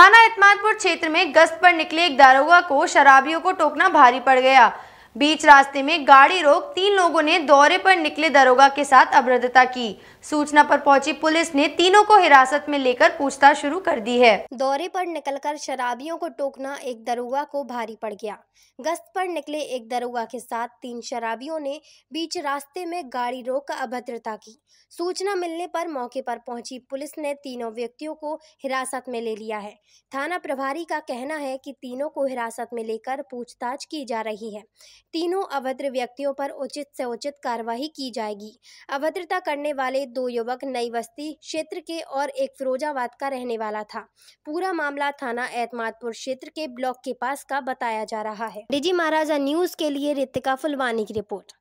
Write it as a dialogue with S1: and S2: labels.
S1: थाना इतमादपुर क्षेत्र में गश्त पर निकले एक दारोगा को शराबियों को टोकना भारी पड़ गया बीच रास्ते में गाड़ी रोक तीन लोगों ने दौरे पर निकले दरोगा के साथ अभद्रता की सूचना पर पहुंची पुलिस ने तीनों को हिरासत में लेकर पूछताछ शुरू कर दी है दौरे
S2: पर निकलकर शराबियों को टोकना एक दरोगा को भारी पड़ गया गश्त पर निकले एक दरोगा के साथ तीन शराबियों ने बीच रास्ते में गाड़ी रोक कर अभद्रता की सूचना मिलने पर मौके पर पहुंची पुलिस ने तीनों व्यक्तियों को हिरासत में ले लिया है थाना प्रभारी का कहना है कि तीनों को हिरासत में लेकर पूछताछ की जा रही है तीनों अभद्र व्यक्तियों पर उचित से उचित कार्रवाई की जाएगी अभद्रता करने वाले दो युवक नई बस्ती क्षेत्र के और एक फिरोजाबाद का रहने वाला था पूरा मामला थाना एतमादपुर क्षेत्र के ब्लॉक के पास का बताया जा रहा है डीजी महाराजा न्यूज के लिए रितिका फुलवानी की रिपोर्ट